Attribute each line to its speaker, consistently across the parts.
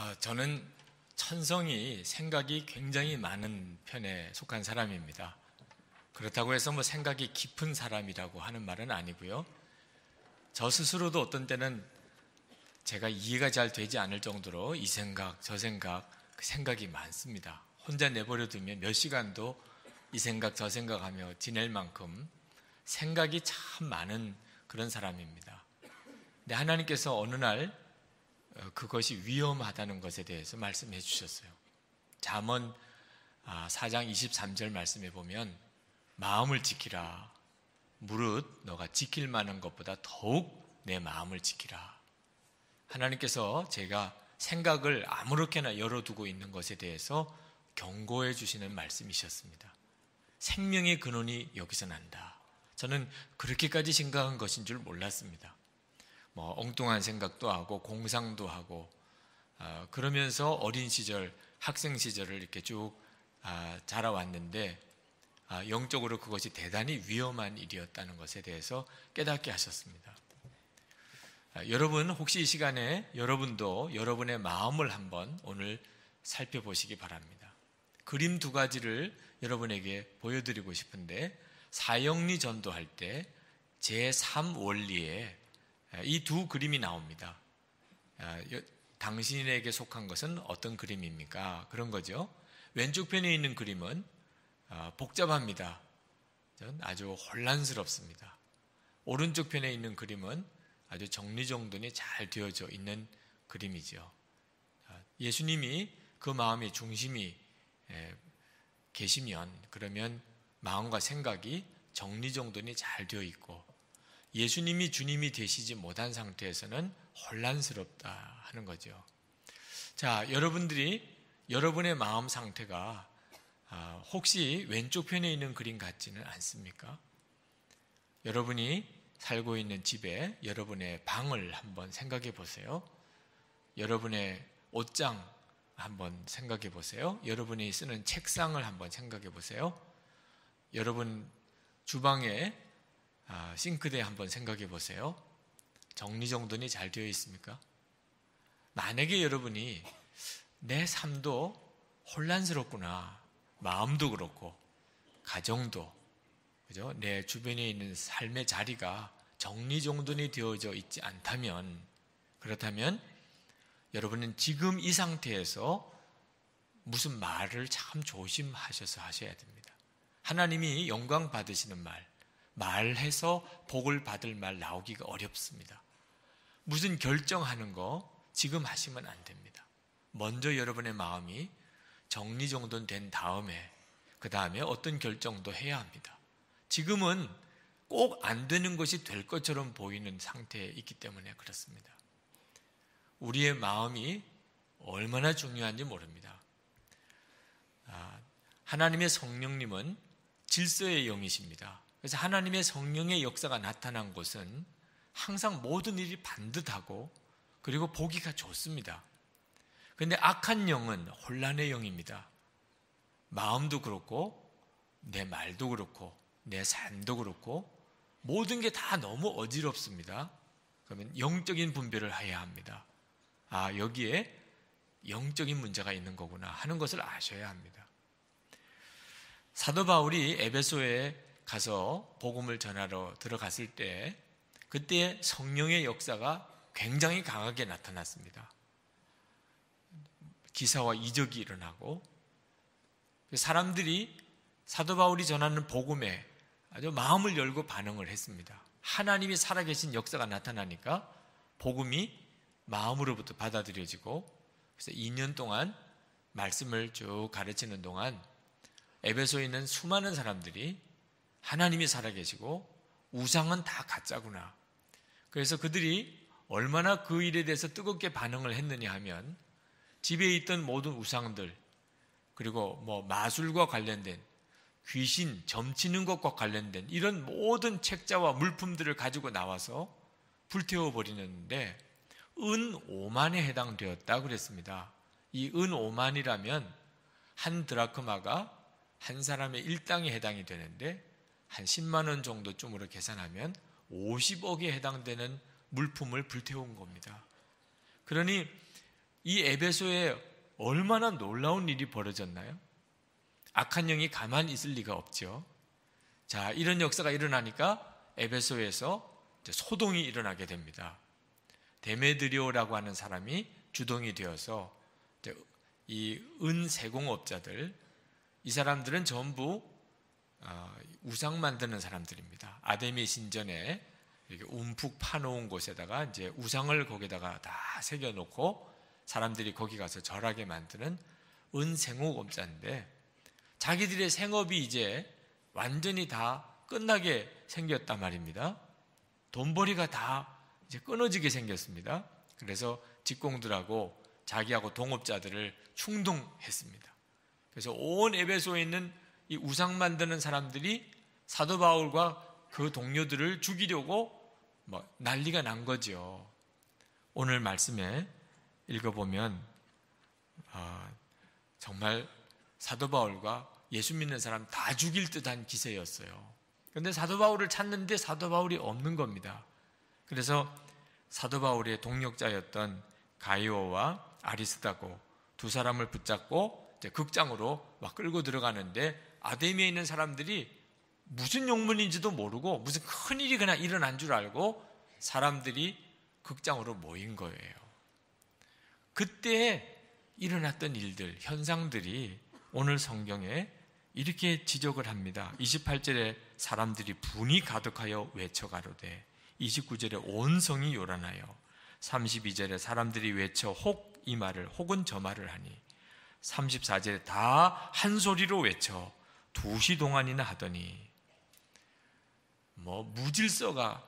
Speaker 1: 어, 저는 천성이 생각이 굉장히 많은 편에 속한 사람입니다. 그렇다고 해서 뭐 생각이 깊은 사람이라고 하는 말은 아니고요. 저 스스로도 어떤 때는 제가 이해가 잘 되지 않을 정도로 이 생각, 저 생각, 그 생각이 많습니다. 혼자 내버려 두면 몇 시간도 이 생각, 저 생각하며 지낼 만큼 생각이 참 많은 그런 사람입니다. 근데 하나님께서 어느 날 어, 그것이 위험하다는 것에 대해서 말씀해 주셨어요. 잠언 4장 아, 23절 말씀해 보면 마음을 지키라. 무릇 너가 지킬 만한 것보다 더욱 내 마음을 지키라. 하나님께서 제가 생각을 아무렇게나 열어두고 있는 것에 대해서 경고해 주시는 말씀이셨습니다. 생명의 근원이 여기서 난다. 저는 그렇게까지 심각한 것인 줄 몰랐습니다. 뭐 엉뚱한 생각도 하고 공상도 하고 어, 그러면서 어린 시절 학생 시절을 이렇게 쭉 아, 자라왔는데 아, 영적으로 그것이 대단히 위험한 일이었다는 것에 대해서 깨닫게 하셨습니다. 아, 여러분 혹시 이 시간에 여러분도 여러분의 마음을 한번 오늘 살펴보시기 바랍니다. 그림 두 가지를 여러분에게 보여드리고 싶은데 사형리 전도할 때 제3 원리에 예, 이두 그림이 나옵니다. 예, 당신에게 속한 것은 어떤 그림입니까? 그런 거죠. 왼쪽 편에 있는 그림은 어, 복잡합니다. 아주 혼란스럽습니다. 오른쪽 편에 있는 그림은 아주 정리정돈이 잘 되어져 있는 그림이죠. 아, 예수님이 그 마음의 중심이 예, 계시면 그러면 마음과 생각이 정리정돈이 잘 되어 있고 예수님이 주님이 되시지 못한 상태에서는 혼란스럽다 하는 거죠. 자, 여러분들이 여러분의 마음 상태가 아, 혹시 왼쪽 편에 있는 그림 같지는 않습니까? 여러분이 살고 있는 집에 여러분의 방을 한번 생각해 보세요. 여러분의 옷장 한번 생각해 보세요. 여러분이 쓰는 책상을 한번 생각해 보세요. 여러분 주방에 아, 싱크대 한번 생각해 보세요. 정리정돈이 잘 되어 있습니까? 만약에 여러분이 내 삶도 혼란스럽구나. 마음도 그렇고, 가정도, 그죠? 내 주변에 있는 삶의 자리가 정리정돈이 되어져 있지 않다면, 그렇다면 여러분은 지금 이 상태에서 무슨 말을 참 조심하셔서 하셔야 됩니다. 하나님이 영광 받으시는 말, 말해서 복을 받을 말 나오기가 어렵습니다. 무슨 결정하는 거 지금 하시면 안 됩니다. 먼저 여러분의 마음이 정리정돈 된 다음에 그 다음에 어떤 결정도 해야 합니다. 지금은 꼭 안 되는 것이 될 것처럼 보이는 상태에 있기 때문에 그렇습니다. 우리의 마음이 얼마나 중요한지 모릅니다. 아, 하나님의 성령님은 질서의 영이십니다. 그래서 하나님의 성령의 역사가 나타난 곳은 항상 모든 일이 반듯하고 그리고 보기가 좋습니다. 근데 악한 영은 혼란의 영입니다. 마음도 그렇고 내 말도 그렇고 내 삶도 그렇고 모든 게 다 너무 어지럽습니다. 그러면 영적인 분별을 해야 합니다. 아, 여기에 영적인 문제가 있는 거구나 하는 것을 아셔야 합니다. 사도 바울이 에베소에 가서 복음을 전하러 들어갔을 때 그때 성령의 역사가 굉장히 강하게 나타났습니다. 기사와 이적이 일어나고 그 사람들이 사도 바울이 전하는 복음에 아주 마음을 열고 반응을 했습니다. 하나님이 살아계신 역사가 나타나니까 복음이 마음으로부터 받아들여지고 그래서 2년 동안 말씀을 쭉 가르치는 동안 에베소에 있는 수많은 사람들이 하나님이 살아계시고 우상은 다 가짜구나. 그래서 그들이 얼마나 그 일에 대해서 뜨겁게 반응을 했느냐 하면 집에 있던 모든 우상들 그리고 뭐 마술과 관련된 귀신 점치는 것과 관련된 이런 모든 책자와 물품들을 가지고 나와서 불태워 버리는데 은 5만에 해당되었다 그랬습니다. 이 은 5만이라면 한 드라크마가 한 사람의 일당에 해당이 되는데 한 10만 원 정도쯤으로 계산하면 50억에 해당되는 물품을 불태운 겁니다. 그러니 이 에베소에 얼마나 놀라운 일이 벌어졌나요? 악한 영이 가만히 있을 리가 없죠. 자, 이런 역사가 일어나니까 에베소에서 소동이 일어나게 됩니다. 데메드리오라고 하는 사람이 주동이 되어서 이 은세공업자들 이 사람들은 전부 아, 우상 만드는 사람들입니다. 아데미 신전에 움푹 파놓은 곳에다가 이제 우상을 거기다가 다 새겨놓고 사람들이 거기 가서 절하게 만드는 은생옥업자인데 자기들의 생업이 이제 완전히 다 끝나게 생겼단 말입니다. 돈벌이가 다 이제 끊어지게 생겼습니다. 그래서 직공들하고 자기하고 동업자들을 충동했습니다. 그래서 온 에베소에 있는 이 우상 만드는 사람들이 사도 바울과 그 동료들을 죽이려고 뭐 난리가 난 거죠. 오늘 말씀에 읽어보면 아, 정말 사도 바울과 예수 믿는 사람 다 죽일 듯한 기세였어요. 그런데 사도 바울을 찾는데 사도 바울이 없는 겁니다. 그래서 사도 바울의 동력자였던 가이오와 아리스다고 두 사람을 붙잡고 극장으로 막 끌고 들어가는데 아데미에 있는 사람들이 무슨 용문인지도 모르고 무슨 큰일이 그냥 일어난 줄 알고 사람들이 극장으로 모인 거예요. 그때 일어났던 일들, 현상들이 오늘 성경에 이렇게 지적을 합니다. 28절에 사람들이 분이 가득하여 외쳐 가로되 29절에 온 성이 요란하여 32절에 사람들이 외쳐 혹 이 말을 혹은 저 말을 하니 34절에 다 한 소리로 외쳐 두시 동안이나 하더니 뭐 무질서가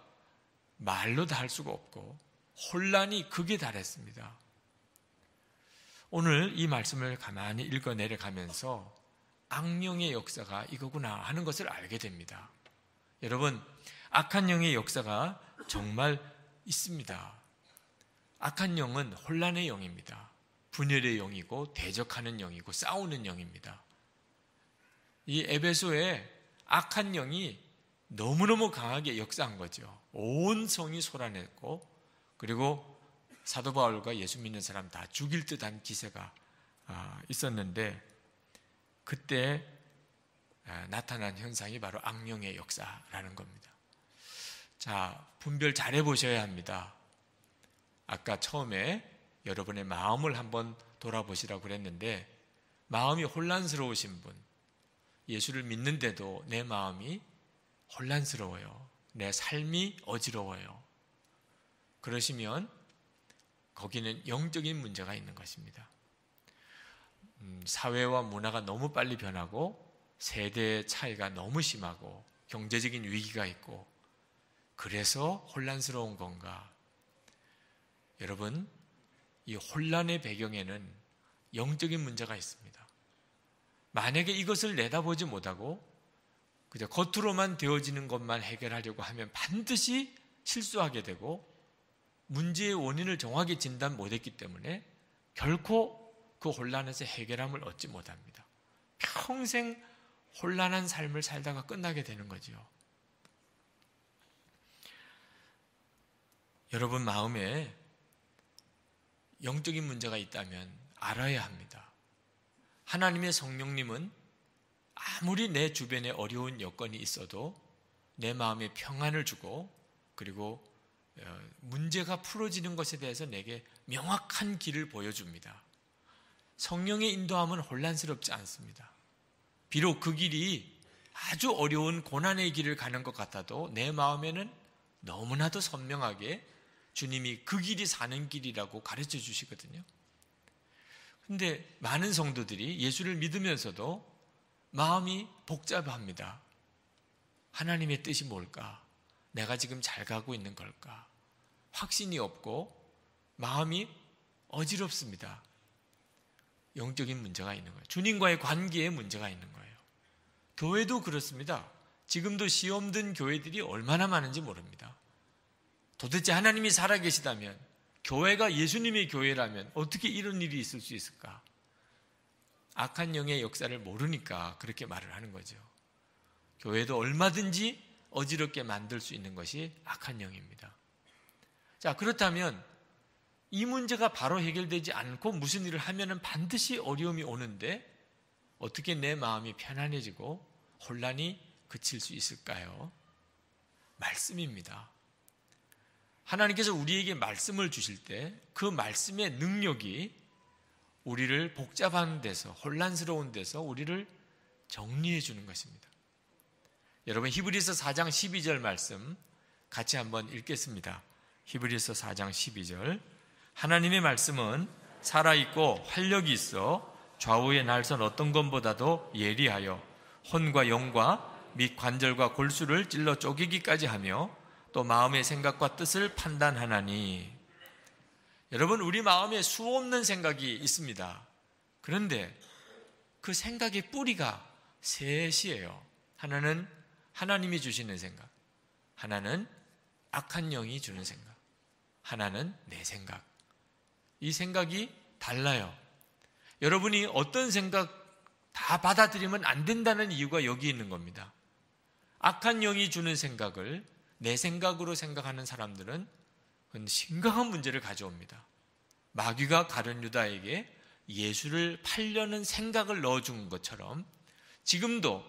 Speaker 1: 말로 다할 수가 없고 혼란이 극에 달했습니다. 오늘 이 말씀을 가만히 읽어 내려가면서 악령의 역사가 이거구나 하는 것을 알게 됩니다. 여러분, 악한 영의 역사가 정말 있습니다. 악한 영은 혼란의 영입니다. 분열의 영이고 대적하는 영이고 싸우는 영입니다. 이 에베소에 악한 영이 너무너무 강하게 역사한 거죠. 온 성이 소란했고 그리고 사도 바울과 예수 믿는 사람 다 죽일 듯한 기세가 아, 있었는데 그때 아, 나타난 현상이 바로 악령의 역사라는 겁니다. 자, 분별 잘 해보셔야 합니다. 아까 처음에 여러분의 마음을 한번 돌아보시라고 그랬는데, 마음이 혼란스러우신 분, 예수를 믿는데도 내 마음이 혼란스러워요. 내 삶이 어지러워요. 그러시면 거기는 영적인 문제가 있는 것입니다. 음, 사회와 문화가 너무 빨리 변하고 세대의 차이가 너무 심하고 경제적인 위기가 있고 그래서 혼란스러운 건가? 여러분, 이 혼란의 배경에는 영적인 문제가 있습니다. 만약에 이것을 내다보지 못하고 그저 겉으로만 되어지는 것만 해결하려고 하면 반드시 실수하게 되고 문제의 원인을 정확히 진단 못했기 때문에 결코 그 혼란에서 해결함을 얻지 못합니다. 평생 혼란한 삶을 살다가 끝나게 되는 거지요. 여러분 마음에 영적인 문제가 있다면 알아야 합니다. 하나님의 성령님은 아무리 내 주변에 어려운 여건이 있어도 내 마음에 평안을 주고 그리고 어, 문제가 풀어지는 것에 대해서 내게 명확한 길을 보여줍니다. 성령의 인도함은 혼란스럽지 않습니다. 비록 그 길이 아주 어려운 고난의 길을 가는 것 같아도 내 마음에는 너무나도 선명하게 주님이 그 길이 사는 길이라고 가르쳐 주시거든요. 근데 많은 성도들이 예수를 믿으면서도 마음이 복잡합니다. 하나님의 뜻이 뭘까? 내가 지금 잘 가고 있는 걸까? 확신이 없고 마음이 어지럽습니다. 영적인 문제가 있는 거예요. 주님과의 관계에 문제가 있는 거예요. 교회도 그렇습니다. 지금도 시험든 교회들이 얼마나 많은지 모릅니다. 도대체 하나님이 살아계시다면 교회가 예수님의 교회라면 어떻게 이런 일이 있을 수 있을까? 악한 영의 역사를 모르니까 그렇게 말을 하는 거죠. 교회도 얼마든지 어지럽게 만들 수 있는 것이 악한 영입니다. 자, 그렇다면 이 문제가 바로 해결되지 않고 무슨 일을 하면 반드시 어려움이 오는데 어떻게 내 마음이 편안해지고 혼란이 그칠 수 있을까요? 말씀입니다. 하나님께서 우리에게 말씀을 주실 때 그 말씀의 능력이 우리를 복잡한 데서 혼란스러운 데서 우리를 정리해 주는 것입니다. 여러분 히브리서 4장 12절 말씀 같이 한번 읽겠습니다. 히브리서 4장 12절 하나님의 말씀은 살아 있고 활력이 있어 좌우의 날선 어떤 것보다도 예리하여 혼과 영과 및 관절과 골수를 찔러 쪼개기까지 하며 또 마음의 생각과 뜻을 판단하나니 여러분 우리 마음에 수 없는 생각이 있습니다. 그런데 그 생각의 뿌리가 셋이에요. 하나는 하나님이 주시는 생각, 하나는 악한 영이 주는 생각, 하나는 내 생각. 이 생각이 달라요. 여러분이 어떤 생각 다 받아들이면 안 된다는 이유가 여기 있는 겁니다. 악한 영이 주는 생각을 내 생각으로 생각하는 사람들은 심각한 문제를 가져옵니다. 마귀가 가룟 유다에게 예수를 팔려는 생각을 넣어준 것처럼 지금도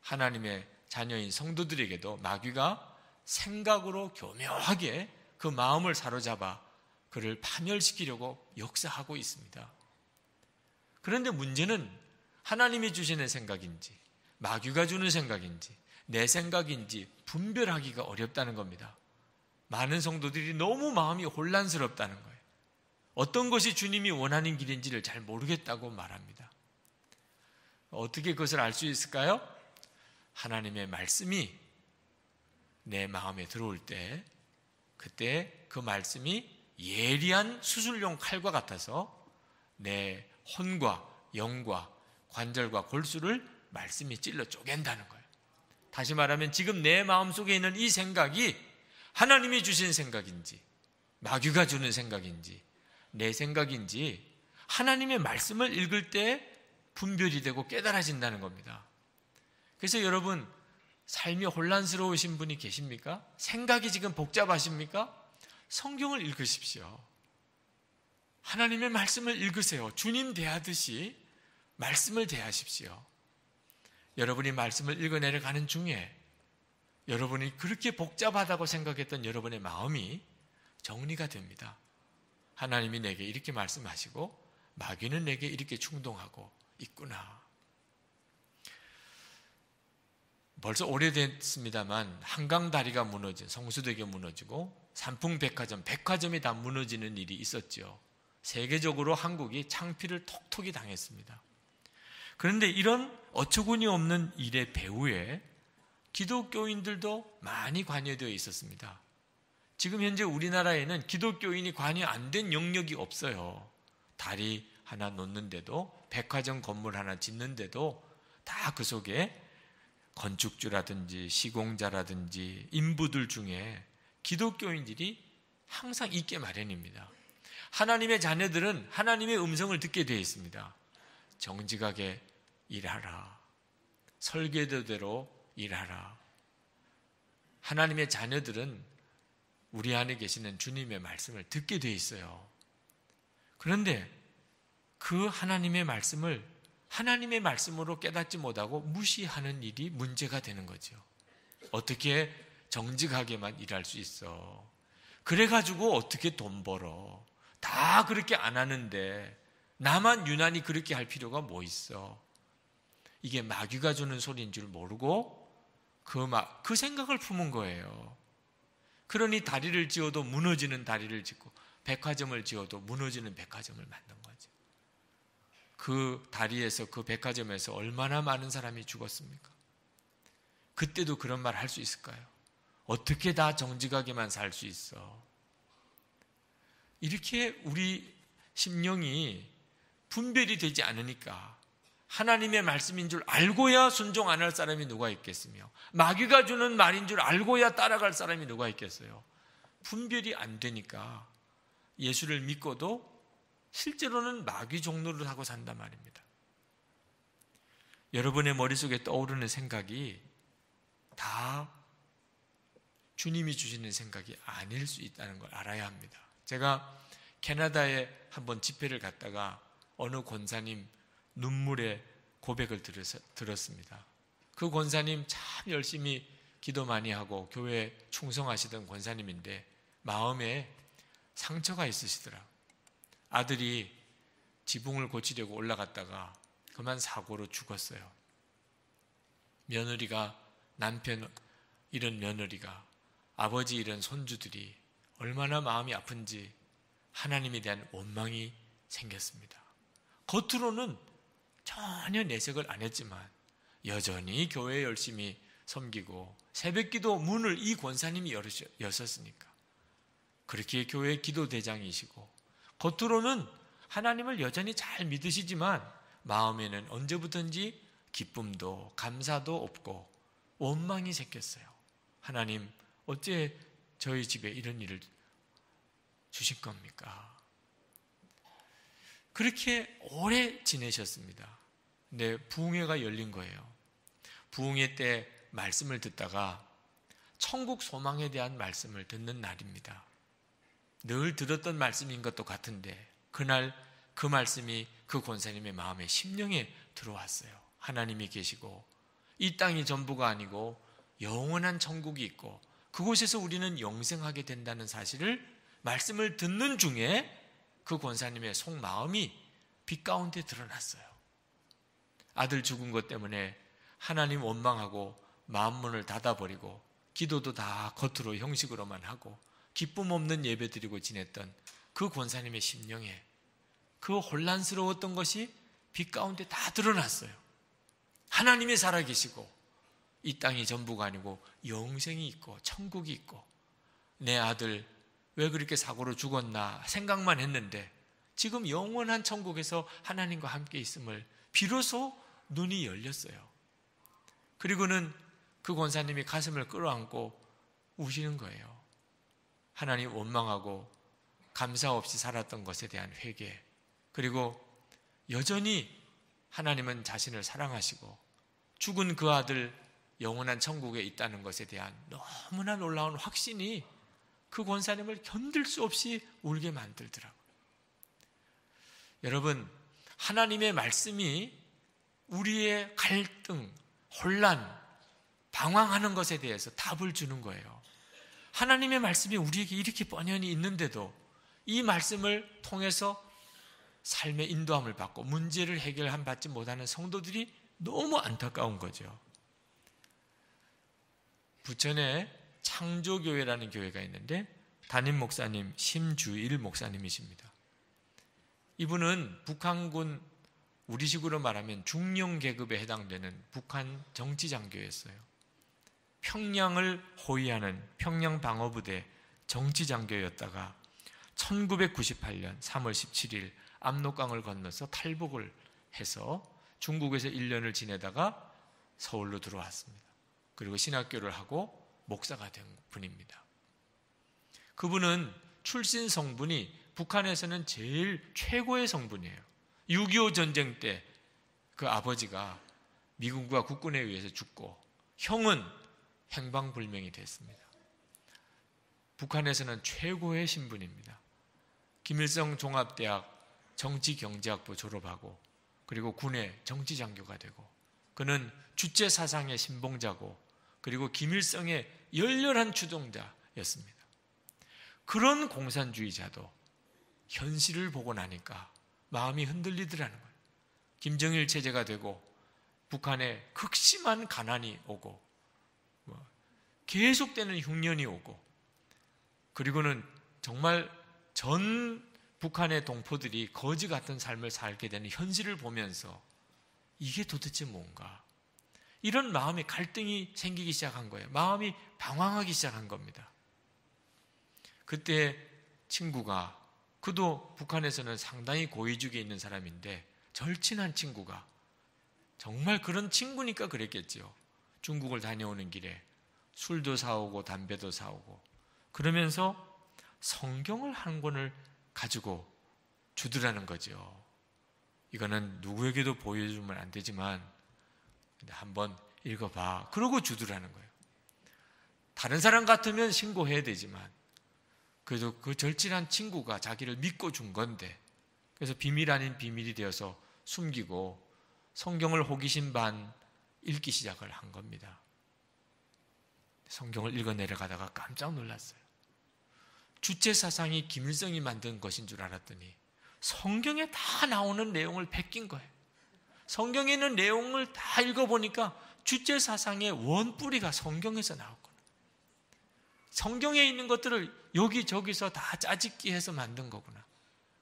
Speaker 1: 하나님의 자녀인 성도들에게도 마귀가 생각으로 교묘하게 그 마음을 사로잡아 그를 파멸시키려고 역사하고 있습니다. 그런데 문제는 하나님이 주시는 생각인지 마귀가 주는 생각인지 내 생각인지 분별하기가 어렵다는 겁니다. 많은 성도들이 너무 마음이 혼란스럽다는 거예요. 어떤 것이 주님이 원하는 길인지를 잘 모르겠다고 말합니다. 어떻게 그것을 알 수 있을까요? 하나님의 말씀이 내 마음에 들어올 때, 그때 그 말씀이 예리한 수술용 칼과 같아서 내 혼과 영과 관절과 골수를 말씀이 찔러 쪼갠다는 거예요. 다시 말하면 지금 내 마음속에 있는 이 생각이 하나님이 주신 생각인지 마귀가 주는 생각인지 내 생각인지 하나님의 말씀을 읽을 때 분별이 되고 깨달아진다는 겁니다. 그래서 여러분 삶이 혼란스러우신 분이 계십니까? 생각이 지금 복잡하십니까? 성경을 읽으십시오. 하나님의 말씀을 읽으세요. 주님 대하듯이 말씀을 대하십시오. 여러분이 말씀을 읽어내려가는 중에 여러분이 그렇게 복잡하다고 생각했던 여러분의 마음이 정리가 됩니다. 하나님이 내게 이렇게 말씀하시고 마귀는 내게 이렇게 충동하고 있구나. 벌써 오래됐습니다만 한강 다리가 무너진 성수대교 무너지고 삼풍백화점 백화점이 다 무너지는 일이 있었죠. 세계적으로 한국이 창피를 톡톡이 당했습니다. 그런데 이런 어처구니 없는 일의 배후에 기독교인들도 많이 관여되어 있었습니다. 지금 현재 우리나라에는 기독교인이 관여 안 된 영역이 없어요. 다리 하나 놓는데도 백화점 건물 하나 짓는데도 다 그 속에 건축주라든지 시공자라든지 인부들 중에 기독교인들이 항상 있게 마련입니다. 하나님의 자녀들은 하나님의 음성을 듣게 되어 있습니다. 정직하게 일하라. 설계도대로 일하라. 하나님의 자녀들은 우리 안에 계시는 주님의 말씀을 듣게 돼 있어요. 그런데 그 하나님의 말씀을 하나님의 말씀으로 깨닫지 못하고 무시하는 일이 문제가 되는 거죠. 어떻게 정직하게만 일할 수 있어. 그래가지고 어떻게 돈 벌어. 다 그렇게 안 하는데 나만 유난히 그렇게 할 필요가 뭐 있어. 이게 마귀가 주는 소리인 줄 모르고 그, 마, 그 생각을 품은 거예요. 그러니 다리를 지어도 무너지는 다리를 짓고 백화점을 지어도 무너지는 백화점을 만든 거죠. 그 다리에서 그 백화점에서 얼마나 많은 사람이 죽었습니까? 그때도 그런 말 할 수 있을까요? 어떻게 다 정직하게만 살 수 있어? 이렇게 우리 심령이 분별이 되지 않으니까 하나님의 말씀인 줄 알고야 순종 안 할 사람이 누가 있겠으며 마귀가 주는 말인 줄 알고야 따라갈 사람이 누가 있겠어요? 분별이 안 되니까 예수를 믿고도 실제로는 마귀 종로를 하고 산단 말입니다. 여러분의 머릿속에 떠오르는 생각이 다 주님이 주시는 생각이 아닐 수 있다는 걸 알아야 합니다. 제가 캐나다에 한번 집회를 갔다가 어느 권사님 눈물의 고백을 들었습니다. 그 권사님 참 열심히 기도 많이 하고 교회 충성하시던 권사님인데 마음에 상처가 있으시더라. 아들이 지붕을 고치려고 올라갔다가 그만 사고로 죽었어요. 며느리가 남편 이런 며느리가 아버지 이런 손주들이 얼마나 마음이 아픈지 하나님에 대한 원망이 생겼습니다. 겉으로는 전혀 내색을 안 했지만 여전히 교회 열심히 섬기고 새벽 기도 문을 이 권사님이 열었으니까. 그렇게 교회 기도 대장이시고 겉으로는 하나님을 여전히 잘 믿으시지만 마음에는 언제부턴지 기쁨도 감사도 없고 원망이 생겼어요. 하나님, 어째 저희 집에 이런 일을 주실 겁니까? 그렇게 오래 지내셨습니다. 근데 부흥회가 열린 거예요. 부흥회 때 말씀을 듣다가 천국 소망에 대한 말씀을 듣는 날입니다. 늘 들었던 말씀인 것도 같은데 그날 그 말씀이 그 권사님의 마음에 심령에 들어왔어요. 하나님이 계시고 이 땅이 전부가 아니고 영원한 천국이 있고 그곳에서 우리는 영생하게 된다는 사실을 말씀을 듣는 중에 그 권사님의 속마음이 빛 가운데 드러났어요. 아들 죽은 것 때문에 하나님 원망하고 마음문을 닫아버리고 기도도 다 겉으로 형식으로만 하고 기쁨 없는 예배 드리고 지냈던 그 권사님의 심령에 그 혼란스러웠던 것이 빛 가운데 다 드러났어요. 하나님이 살아계시고 이 땅이 전부가 아니고 영생이 있고 천국이 있고 내 아들 왜 그렇게 사고로 죽었나 생각만 했는데 지금 영원한 천국에서 하나님과 함께 있음을 비로소 눈이 열렸어요. 그리고는 그 권사님이 가슴을 끌어안고 우시는 거예요. 하나님 원망하고 감사 없이 살았던 것에 대한 회개. 그리고 여전히 하나님은 자신을 사랑하시고 죽은 그 아들 영원한 천국에 있다는 것에 대한 너무나 놀라운 확신이 그 권사님을 견딜 수 없이 울게 만들더라고요. 여러분, 하나님의 말씀이 우리의 갈등, 혼란, 방황하는 것에 대해서 답을 주는 거예요. 하나님의 말씀이 우리에게 이렇게 뻔연히 있는데도 이 말씀을 통해서 삶의 인도함을 받고 문제를 해결한 받지 못하는 성도들이 너무 안타까운 거죠. 부천에 창조교회라는 교회가 있는데 담임 목사님 심주일 목사님이십니다. 이분은 북한군 우리식으로 말하면 중령 계급에 해당되는 북한 정치장교였어요. 평양을 호위하는 평양 방어부대 정치장교였다가 1998년 3월 17일 압록강을 건너서 탈북을 해서 중국에서 1년을 지내다가 서울로 들어왔습니다. 그리고 신학교를 하고 목사가 된 분입니다. 그분은 출신 성분이 북한에서는 제일 최고의 성분이에요. 6.25 전쟁 때 그 아버지가 미군과 국군에 의해서 죽고 형은 행방불명이 됐습니다. 북한에서는 최고의 신분입니다. 김일성 종합대학 정치경제학부 졸업하고 그리고 군의 정치장교가 되고 그는 주체 사상의 신봉자고 그리고 김일성의 열렬한 추종자였습니다. 그런 공산주의자도 현실을 보고 나니까 마음이 흔들리더라는 거예요. 김정일 체제가 되고 북한에 극심한 가난이 오고 뭐 계속되는 흉년이 오고 그리고는 정말 전 북한의 동포들이 거지 같은 삶을 살게 되는 현실을 보면서 이게 도대체 뭔가 이런 마음에 갈등이 생기기 시작한 거예요. 마음이 방황하기 시작한 겁니다. 그때 친구가 그도 북한에서는 상당히 고위직에 있는 사람인데 절친한 친구가 정말 그런 친구니까 그랬겠지요. 중국을 다녀오는 길에 술도 사오고 담배도 사오고 그러면서 성경을 한 권을 가지고 주드라는 거죠. 이거는 누구에게도 보여주면 안 되지만 근데 한번 읽어봐. 그러고 주두라는 거예요. 다른 사람 같으면 신고해야 되지만, 그래도 그 절친한 친구가 자기를 믿고 준 건데, 그래서 비밀 아닌 비밀이 되어서 숨기고 성경을 호기심 반 읽기 시작을 한 겁니다. 성경을 읽어 내려가다가 깜짝 놀랐어요. 주체 사상이 김일성이 만든 것인 줄 알았더니 성경에 다 나오는 내용을 베낀 거예요. 성경에 있는 내용을 다 읽어보니까 주제 사상의 원뿌리가 성경에서 나왔구나. 성경에 있는 것들을 여기저기서 다 짜집기 해서 만든 거구나.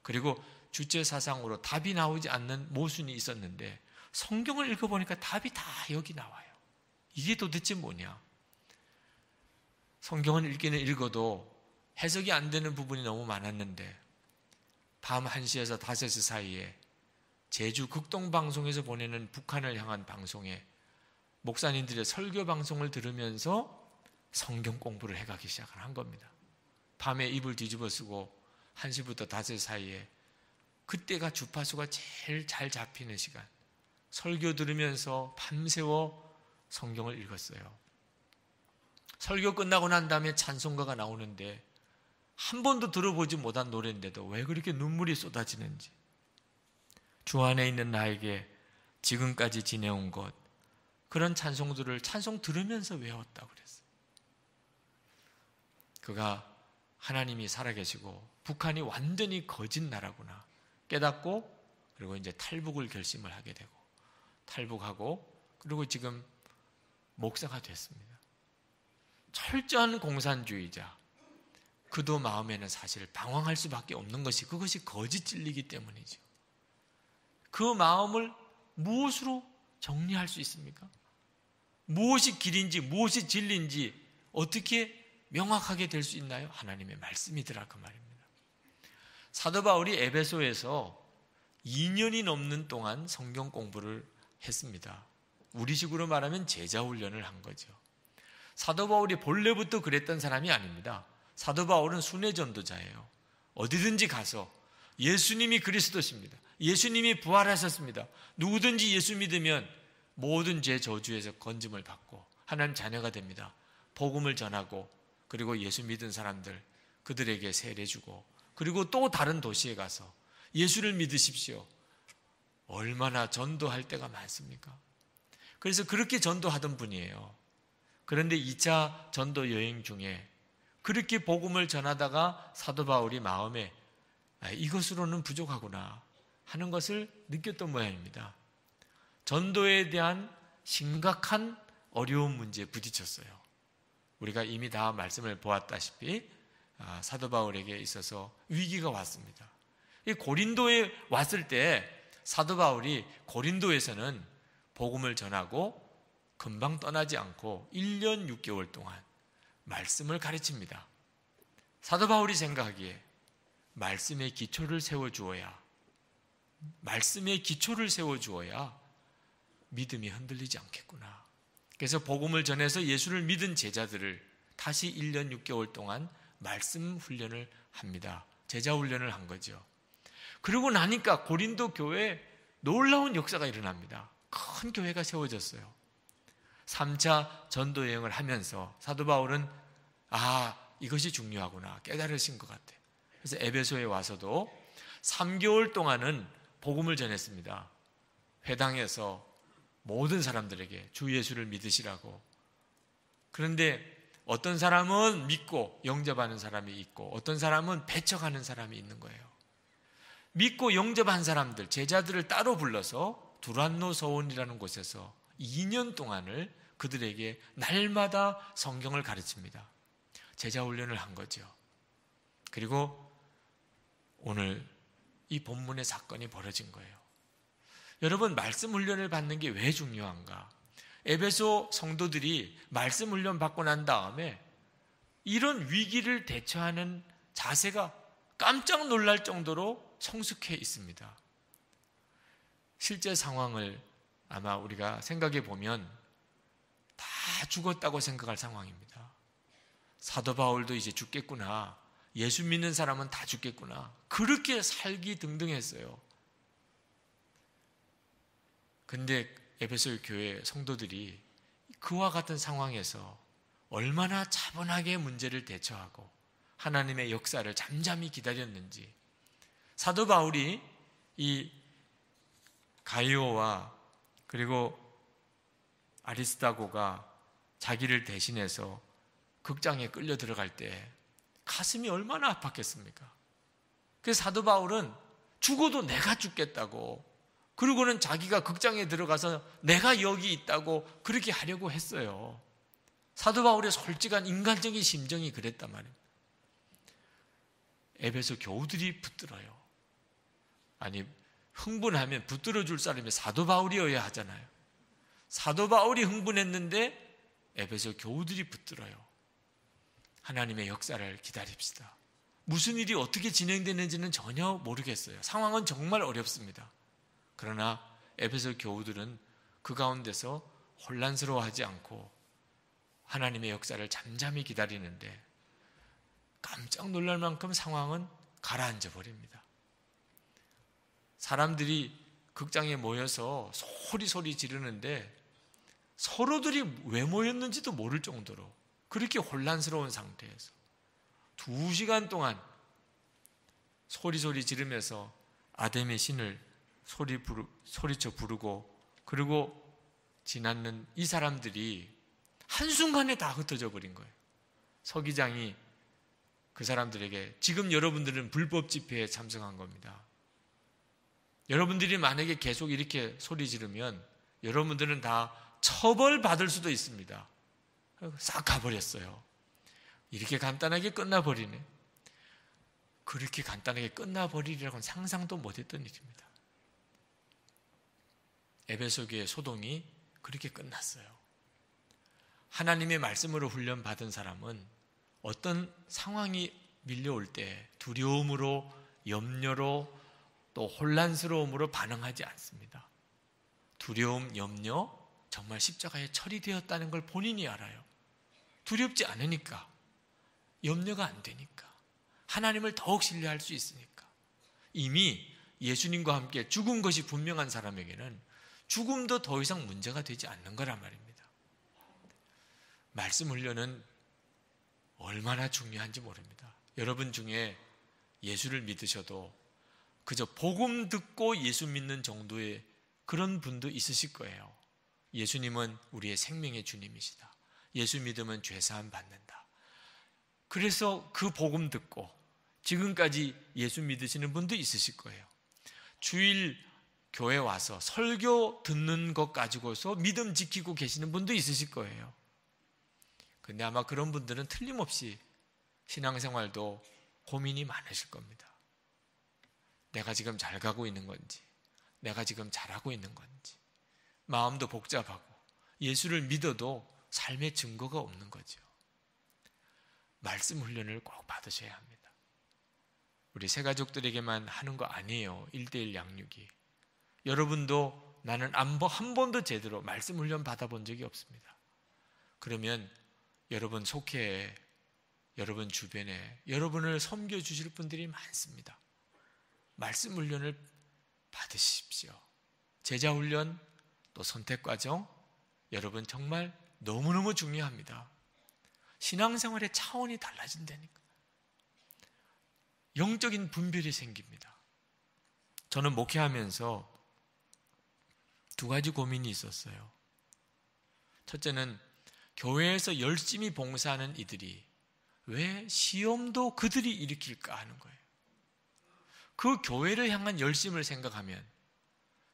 Speaker 1: 그리고 주제 사상으로 답이 나오지 않는 모순이 있었는데 성경을 읽어보니까 답이 다 여기 나와요. 이게 도대체 뭐냐? 성경을 읽기는 읽어도 해석이 안 되는 부분이 너무 많았는데 밤 1시에서 5시 사이에 제주 극동방송에서 보내는 북한을 향한 방송에 목사님들의 설교 방송을 들으면서 성경 공부를 해가기 시작을 한 겁니다. 밤에 입을 뒤집어 쓰고 1시부터 5시 사이에 그때가 주파수가 제일 잘 잡히는 시간. 설교 들으면서 밤새워 성경을 읽었어요. 설교 끝나고 난 다음에 찬송가가 나오는데 한 번도 들어보지 못한 노래인데도 왜 그렇게 눈물이 쏟아지는지 주 안에 있는 나에게 지금까지 지내온 것 그런 찬송들을 찬송 들으면서 외웠다 고 그랬어요. 그가 하나님이 살아계시고 북한이 완전히 거짓 나라구나 깨닫고 그리고 이제 탈북을 결심을 하게 되고 탈북하고 그리고 지금 목사가 됐습니다. 철저한 공산주의자. 그도 마음에는 사실 방황할 수밖에 없는 것이 그것이 거짓 진리기 때문이죠. 그 마음을 무엇으로 정리할 수 있습니까? 무엇이 길인지, 무엇이 진리인지 어떻게 명확하게 될 수 있나요? 하나님의 말씀이더라 그 말입니다. 사도 바울이 에베소에서 2년이 넘는 동안 성경 공부를 했습니다. 우리식으로 말하면 제자 훈련을 한 거죠. 사도 바울이 본래부터 그랬던 사람이 아닙니다. 사도 바울은 순회 전도자예요. 어디든지 가서 예수님이 그리스도십니다. 예수님이 부활하셨습니다. 누구든지 예수 믿으면 모든 죄 저주에서 건짐을 받고 하나님 자녀가 됩니다. 복음을 전하고 그리고 예수 믿은 사람들 그들에게 세례 주고 그리고 또 다른 도시에 가서 예수를 믿으십시오. 얼마나 전도할 때가 많습니까? 그래서 그렇게 전도하던 분이에요. 그런데 2차 전도 여행 중에 그렇게 복음을 전하다가 사도 바울이 마음에 아, 이것으로는 부족하구나. 하는 것을 느꼈던 모양입니다. 전도에 대한 심각한 어려운 문제에 부딪혔어요. 우리가 이미 다 말씀을 보았다시피 아, 사도 바울에게 있어서 위기가 왔습니다. 이 고린도에 왔을 때 사도 바울이 고린도에서는 복음을 전하고 금방 떠나지 않고 1년 6개월 동안 말씀을 가르칩니다. 사도 바울이 생각하기에 말씀의 기초를 세워 주어야 말씀의 기초를 세워주어야 믿음이 흔들리지 않겠구나. 그래서 복음을 전해서 예수를 믿은 제자들을 다시 1년 6개월 동안 말씀 훈련을 합니다. 제자 훈련을 한 거죠. 그리고 나니까 고린도 교회 놀라운 역사가 일어납니다. 큰 교회가 세워졌어요. 3차 전도 여행을 하면서 사도 바울은 아, 이것이 중요하구나 깨달으신 것 같아요. 그래서 에베소에 와서도 3개월 동안은 복음을 전했습니다. 회당에서 모든 사람들에게 주 예수를 믿으시라고. 그런데 어떤 사람은 믿고 영접하는 사람이 있고 어떤 사람은 배척하는 사람이 있는 거예요. 믿고 영접한 사람들, 제자들을 따로 불러서 두란노 서원이라는 곳에서 2년 동안을 그들에게 날마다 성경을 가르칩니다. 제자 훈련을 한 거죠. 그리고 오늘 이 본문의 사건이 벌어진 거예요. 여러분, 말씀 훈련을 받는 게 왜 중요한가? 에베소 성도들이 말씀 훈련 받고 난 다음에 이런 위기를 대처하는 자세가 깜짝 놀랄 정도로 성숙해 있습니다. 실제 상황을 아마 우리가 생각해 보면 다 죽었다고 생각할 상황입니다. 사도 바울도 이제 죽겠구나. 예수 믿는 사람은 다 죽겠구나. 그렇게 살기 등등 했어요. 근데 에베소 교회 성도들이 그와 같은 상황에서 얼마나 차분하게 문제를 대처하고 하나님의 역사를 잠잠히 기다렸는지 사도 바울이 이 가이오와 그리고 아리스타고가 자기를 대신해서 극장에 끌려 들어갈 때 가슴이 얼마나 아팠겠습니까? 그래서 사도 바울은 죽어도 내가 죽겠다고 그리고는 자기가 극장에 들어가서 내가 여기 있다고 그렇게 하려고 했어요. 사도 바울의 솔직한 인간적인 심정이 그랬단 말입니다. 에서 교우들이 붙들어요. 아니 흥분하면 붙들어 줄 사람이 사도 바울이어야 하잖아요. 사도 바울이 흥분했는데 앱에서 교우들이 붙들어요. 하나님의 역사를 기다립시다. 무슨 일이 어떻게 진행되는지는 전혀 모르겠어요. 상황은 정말 어렵습니다. 그러나 에베소 교우들은 그 가운데서 혼란스러워하지 않고 하나님의 역사를 잠잠히 기다리는데 깜짝 놀랄 만큼 상황은 가라앉아 버립니다. 사람들이 극장에 모여서 소리소리 지르는데 서로들이 왜 모였는지도 모를 정도로 그렇게 혼란스러운 상태에서 두 시간 동안 소리소리 지르면서 아담의 신을 소리 부르, 소리쳐 부르고 그리고 지나는이 사람들이 한순간에 다 흩어져 버린 거예요. 서기장이 그 사람들에게 지금 여러분들은 불법 집회에 참석한 겁니다. 여러분들이 만약에 계속 이렇게 소리 지르면 여러분들은 다 처벌받을 수도 있습니다. 싹 가버렸어요. 이렇게 간단하게 끝나버리네. 그렇게 간단하게 끝나버리리라고는 상상도 못했던 일입니다. 에베소교의 소동이 그렇게 끝났어요. 하나님의 말씀으로 훈련받은 사람은 어떤 상황이 밀려올 때 두려움으로, 염려로, 또 혼란스러움으로 반응하지 않습니다. 두려움, 염려, 정말 십자가에 처리되었다는 걸 본인이 알아요. 두렵지 않으니까. 염려가 안 되니까. 하나님을 더욱 신뢰할 수 있으니까. 이미 예수님과 함께 죽은 것이 분명한 사람에게는 죽음도 더 이상 문제가 되지 않는 거란 말입니다. 말씀 훈련은 얼마나 중요한지 모릅니다. 여러분 중에 예수를 믿으셔도 그저 복음 듣고 예수 믿는 정도의 그런 분도 있으실 거예요. 예수님은 우리의 생명의 주님이시다. 예수 믿으면 죄사함 받는다. 그래서 그 복음 듣고 지금까지 예수 믿으시는 분도 있으실 거예요. 주일 교회 와서 설교 듣는 것 가지고서 믿음 지키고 계시는 분도 있으실 거예요. 근데 아마 그런 분들은 틀림없이 신앙생활도 고민이 많으실 겁니다. 내가 지금 잘 가고 있는 건지, 내가 지금 잘하고 있는 건지, 마음도 복잡하고, 예수를 믿어도 삶의 증거가 없는 거죠. 말씀 훈련을 꼭 받으셔야 합니다. 우리 새가족들에게만 하는 거 아니에요. 1대1 양육이. 여러분도 나는 한 번도 제대로 말씀 훈련 받아본 적이 없습니다. 그러면 여러분 속해 여러분 주변에 여러분을 섬겨 주실 분들이 많습니다. 말씀 훈련을 받으십시오. 제자 훈련 또 선택 과정 여러분 정말 너무너무 중요합니다. 신앙생활의 차원이 달라진다니까. 영적인 분별이 생깁니다. 저는 목회하면서 두 가지 고민이 있었어요. 첫째는 교회에서 열심히 봉사하는 이들이 왜 시험도 그들이 일으킬까 하는 거예요. 그 교회를 향한 열심을 생각하면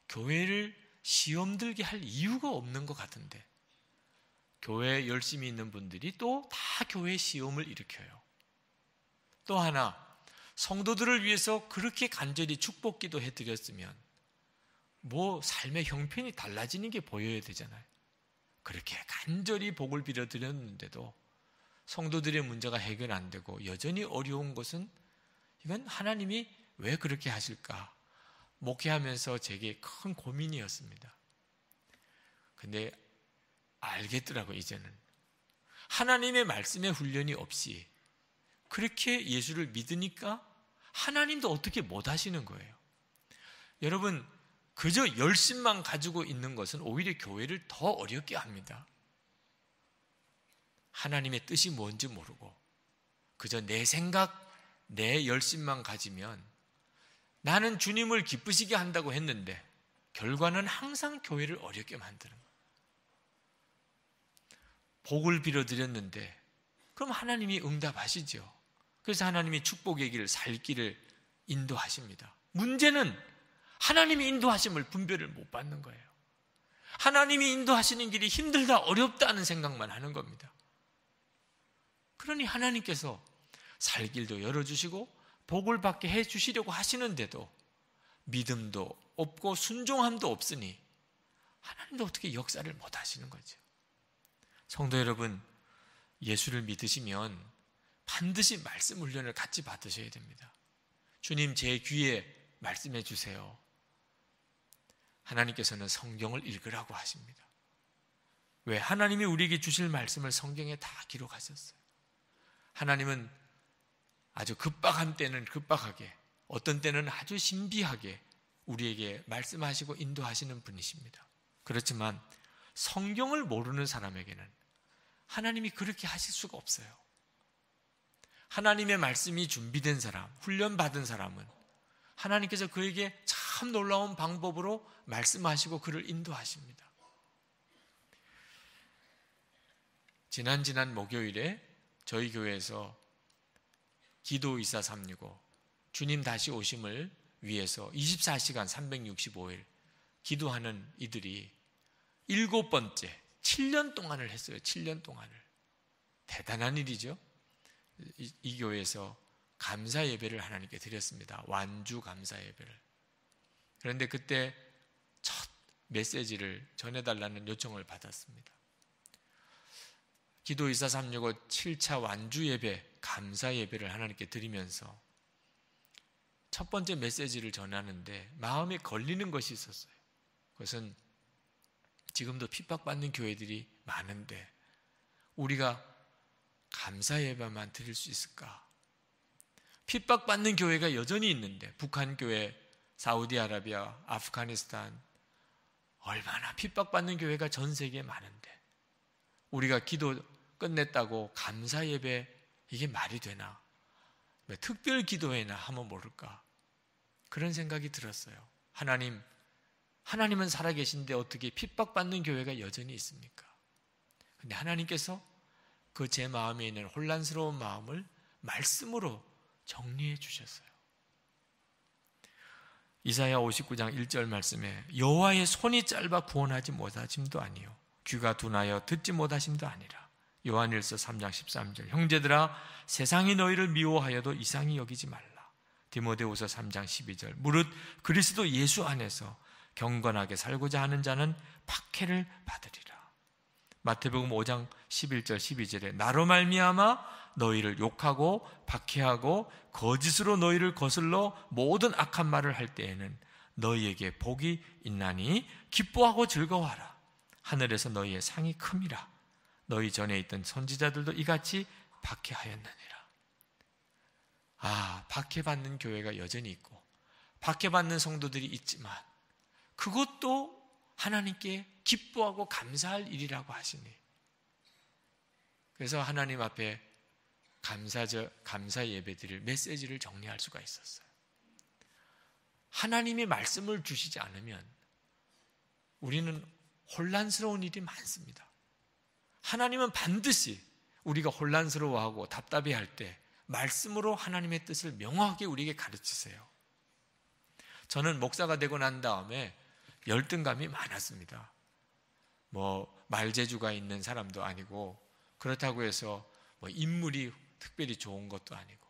Speaker 1: 교회를 시험 들게 할 이유가 없는 것 같은데 교회 에 열심히 있는 분들이 또 다 교회 시험을 일으켜요. 또 하나, 성도들을 위해서 그렇게 간절히 축복 기도 해드렸으면 뭐 삶의 형편이 달라지는 게 보여야 되잖아요. 그렇게 간절히 복을 빌어드렸는데도 성도들의 문제가 해결 안 되고 여전히 어려운 것은 이건 하나님이 왜 그렇게 하실까? 목회하면서 제게 큰 고민이었습니다. 근데 알겠더라고 이제는. 하나님의 말씀의 훈련이 없이 그렇게 예수를 믿으니까 하나님도 어떻게 못 하시는 거예요. 여러분, 그저 열심만 가지고 있는 것은 오히려 교회를 더 어렵게 합니다. 하나님의 뜻이 뭔지 모르고 그저 내 생각, 내 열심만 가지면 나는 주님을 기쁘시게 한다고 했는데 결과는 항상 교회를 어렵게 만드는 거예요. 복을 빌어드렸는데 그럼 하나님이 응답하시죠. 그래서 하나님이 축복의 길, 살 길을 인도하십니다. 문제는 하나님이 인도하심을 분별을 못 받는 거예요. 하나님이 인도하시는 길이 힘들다, 어렵다는 생각만 하는 겁니다. 그러니 하나님께서 살 길도 열어주시고 복을 받게 해주시려고 하시는데도 믿음도 없고 순종함도 없으니 하나님도 어떻게 역사를 못 하시는 거죠. 성도 여러분, 예수를 믿으시면 반드시 말씀 훈련을 같이 받으셔야 됩니다. 주님 제 귀에 말씀해 주세요. 하나님께서는 성경을 읽으라고 하십니다. 왜? 하나님이 우리에게 주실 말씀을 성경에 다 기록하셨어요. 하나님은 아주 급박한 때는 급박하게, 어떤 때는 아주 신비하게 우리에게 말씀하시고 인도하시는 분이십니다. 그렇지만 성경을 모르는 사람에게는 하나님이 그렇게 하실 수가 없어요. 하나님의 말씀이 준비된 사람, 훈련받은 사람은 하나님께서 그에게 참 놀라운 방법으로 말씀하시고 그를 인도하십니다. 지난 지난 목요일에 저희 교회에서 기도 24365 주님 다시 오심을 위해서 24시간 365일 기도하는 이들이 일곱 번째 7년 동안을 했어요. 7년 동안을. 대단한 일이죠. 이, 이 교회에서 감사 예배를 하나님께 드렸습니다. 완주 감사 예배를. 그런데 그때 첫 메시지를 전해달라는 요청을 받았습니다. 기도 24365 7차 완주 예배, 감사 예배를 하나님께 드리면서 첫 번째 메시지를 전하는데 마음에 걸리는 것이 있었어요. 그것은 지금도 핍박받는 교회들이 많은데 우리가 감사 예배만 드릴 수 있을까? 핍박받는 교회가 여전히 있는데 북한 교회, 사우디아라비아, 아프가니스탄 얼마나 핍박받는 교회가 전 세계에 많은데 우리가 기도 끝냈다고 감사 예배 이게 말이 되나? 특별 기도회나 하면 모를까? 그런 생각이 들었어요. 하나님 하나님은 살아계신데 어떻게 핍박받는 교회가 여전히 있습니까? 근데 하나님께서 그 제 마음에 있는 혼란스러운 마음을 말씀으로 정리해 주셨어요. 이사야 59장 1절 말씀에 여호와의 손이 짧아 구원하지 못하심도 아니요 귀가 둔하여 듣지 못하심도 아니라 요한일서 3장 13절 형제들아 세상이 너희를 미워하여도 이상히 여기지 말라 디모데후서 3장 12절 무릇 그리스도 예수 안에서 경건하게 살고자 하는 자는 박해를 받으리라. 마태복음 5장 11절 12절에 나로 말미암아 너희를 욕하고 박해하고 거짓으로 너희를 거슬러 모든 악한 말을 할 때에는 너희에게 복이 있나니 기뻐하고 즐거워하라 하늘에서 너희의 상이 큼이라 너희 전에 있던 선지자들도 이같이 박해하였느니라 아 박해받는 교회가 여전히 있고 박해받는 성도들이 있지만 그것도 하나님께 기뻐하고 감사할 일이라고 하시니. 그래서 하나님 앞에 감사저, 감사 예배드릴 메시지를 정리할 수가 있었어요. 하나님이 말씀을 주시지 않으면 우리는 혼란스러운 일이 많습니다. 하나님은 반드시 우리가 혼란스러워하고 답답해 할때 말씀으로 하나님의 뜻을 명확하게 우리에게 가르치세요. 저는 목사가 되고 난 다음에 열등감이 많았습니다. 뭐 말재주가 있는 사람도 아니고 그렇다고 해서 뭐 인물이 특별히 좋은 것도 아니고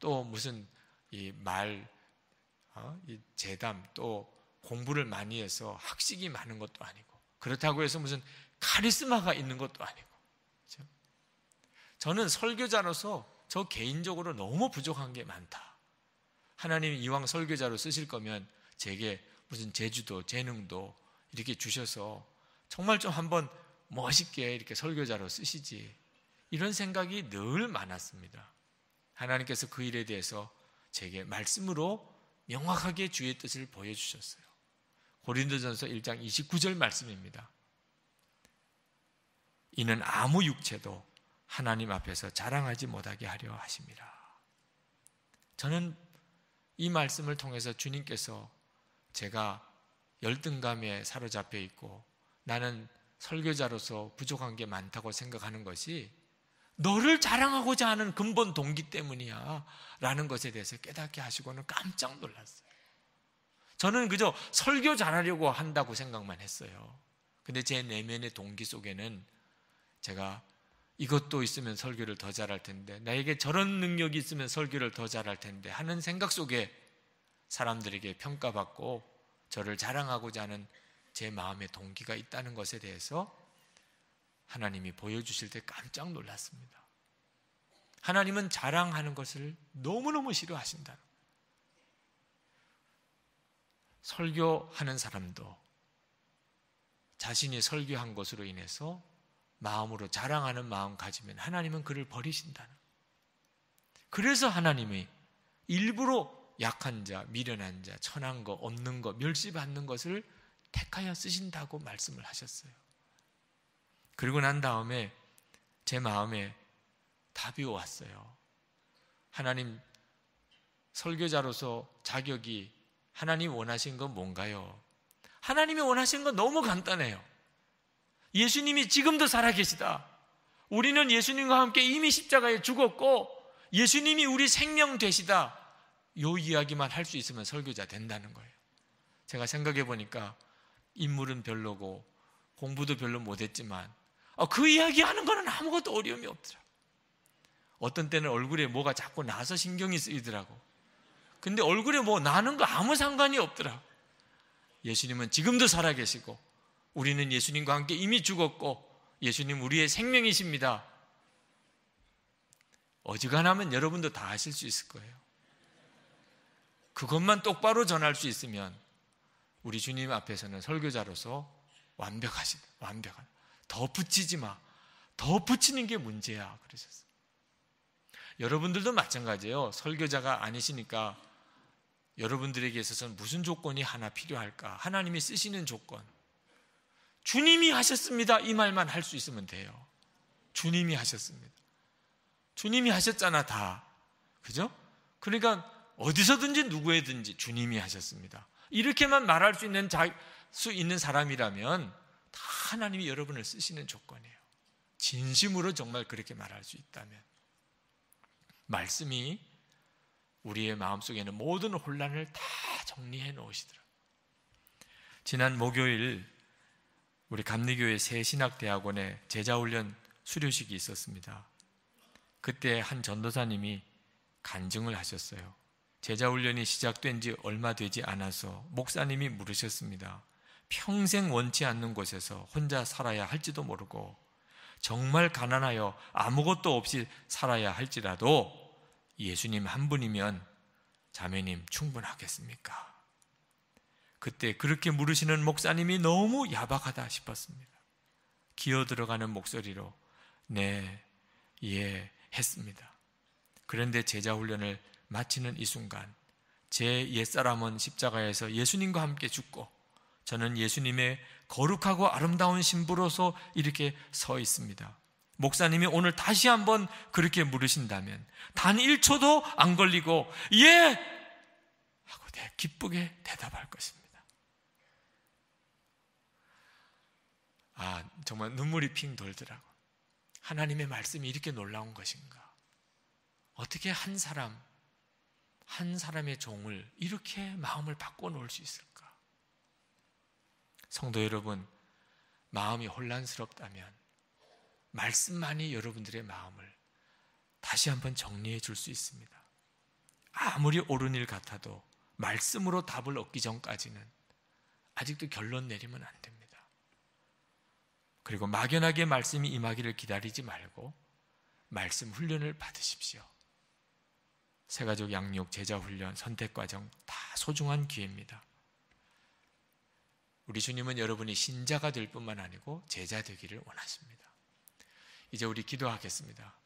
Speaker 1: 또 무슨 이말 어? 이 재담 또 공부를 많이 해서 학식이 많은 것도 아니고 그렇다고 해서 무슨 카리스마가 있는 것도 아니고 그렇죠? 저는 설교자로서 저 개인적으로 너무 부족한 게 많다. 하나님 이왕 설교자로 쓰실 거면 제게 무슨 제주도 재능도 이렇게 주셔서 정말 좀 한번 멋있게 이렇게 설교자로 쓰시지. 이런 생각이 늘 많았습니다. 하나님께서 그 일에 대해서 제게 말씀으로 명확하게 주의 뜻을 보여주셨어요. 고린도전서 1장 29절 말씀입니다. 이는 아무 육체도 하나님 앞에서 자랑하지 못하게 하려 하십니다. 저는 이 말씀을 통해서 주님께서 제가 열등감에 사로잡혀 있고 나는 설교자로서 부족한 게 많다고 생각하는 것이 너를 자랑하고자 하는 근본 동기 때문이야. 라는 것에 대해서 깨닫게 하시고는 깜짝 놀랐어요. 저는 그저 설교 잘하려고 한다고 생각만 했어요. 근데 제 내면의 동기 속에는 제가 이것도 있으면 설교를 더 잘할 텐데, 나에게 저런 능력이 있으면 설교를 더 잘할 텐데 하는 생각 속에 사람들에게 평가받고 저를 자랑하고자 하는 제마음의 동기가 있다는 것에 대해서 하나님이 보여주실 때 깜짝 놀랐습니다. 하나님은 자랑하는 것을 너무너무 싫어하신다. 설교하는 사람도 자신이 설교한 것으로 인해서 마음으로 자랑하는 마음 가지면 하나님은 그를 버리신다 그래서 하나님이 일부러 약한 자, 미련한 자, 천한 거, 없는 거, 멸시받는 것을 택하여 쓰신다고 말씀을 하셨어요. 그리고 난 다음에 제 마음에 답이 왔어요. 하나님 설교자로서 자격이 하나님 원하신 건 뭔가요? 하나님이 원하신 건 너무 간단해요. 예수님이 지금도 살아계시다. 우리는 예수님과 함께 이미 십자가에 죽었고 예수님이 우리 생명 되시다. 요 이야기만 할 수 있으면 설교자 된다는 거예요. 제가 생각해 보니까 인물은 별로고 공부도 별로 못했지만 아, 그 이야기 하는 거는 아무것도 어려움이 없더라. 어떤 때는 얼굴에 뭐가 자꾸 나서 신경이 쓰이더라고. 근데 얼굴에 뭐 나는 거 아무 상관이 없더라. 예수님은 지금도 살아계시고 우리는 예수님과 함께 이미 죽었고 예수님 우리의 생명이십니다. 어지간하면 여러분도 다아실수 있을 거예요. 그것만 똑바로 전할 수 있으면 우리 주님 앞에서는 설교자로서 완벽하신, 완벽한. 더 붙이지 마. 더 붙이는 게 문제야. 그러셨어요. 여러분들도 마찬가지예요. 설교자가 아니시니까 여러분들에게 있어서는 무슨 조건이 하나 필요할까? 하나님이 쓰시는 조건. 주님이 하셨습니다. 이 말만 할 수 있으면 돼요. 주님이 하셨습니다. 주님이 하셨잖아, 다. 그죠? 그러니까 어디서든지 누구에든지 주님이 하셨습니다. 이렇게만 말할 수 있는 자, 수 있는 사람이라면 다 하나님이 여러분을 쓰시는 조건이에요. 진심으로 정말 그렇게 말할 수 있다면 말씀이 우리의 마음속에 는 모든 혼란을 다 정리해 놓으시더라. 지난 목요일 우리 감리교회 새 신학대학원에 제자훈련 수료식이 있었습니다. 그때 한 전도사님이 간증을 하셨어요. 제자 훈련이 시작된 지 얼마 되지 않아서 목사님이 물으셨습니다. 평생 원치 않는 곳에서 혼자 살아야 할지도 모르고 정말 가난하여 아무것도 없이 살아야 할지라도 예수님 한 분이면 자매님 충분하겠습니까? 그때 그렇게 물으시는 목사님이 너무 야박하다 싶었습니다. 기어 들어가는 목소리로 네, 예 했습니다. 그런데 제자 훈련을 마치는 이 순간 제 옛사람은 십자가에서 예수님과 함께 죽고 저는 예수님의 거룩하고 아름다운 신부로서 이렇게 서 있습니다. 목사님이 오늘 다시 한번 그렇게 물으신다면 단 1초도 안 걸리고 예! 하고 기쁘게 대답할 것입니다. 아, 정말 눈물이 핑 돌더라고. 하나님의 말씀이 이렇게 놀라운 것인가? 어떻게 한 사람 한 사람의 종을 이렇게 마음을 바꿔놓을 수 있을까? 성도 여러분, 마음이 혼란스럽다면, 말씀만이 여러분들의 마음을 다시 한번 정리해 줄 수 있습니다. 아무리 옳은 일 같아도 말씀으로 답을 얻기 전까지는 아직도 결론 내리면 안 됩니다. 그리고 막연하게 말씀이 임하기를 기다리지 말고 말씀 훈련을 받으십시오. 세가족 양육, 제자 훈련, 선택 과정 다 소중한 기회입니다. 우리 주님은 여러분이 신자가 될 뿐만 아니고 제자 되기를 원하십니다. 이제 우리 기도하겠습니다.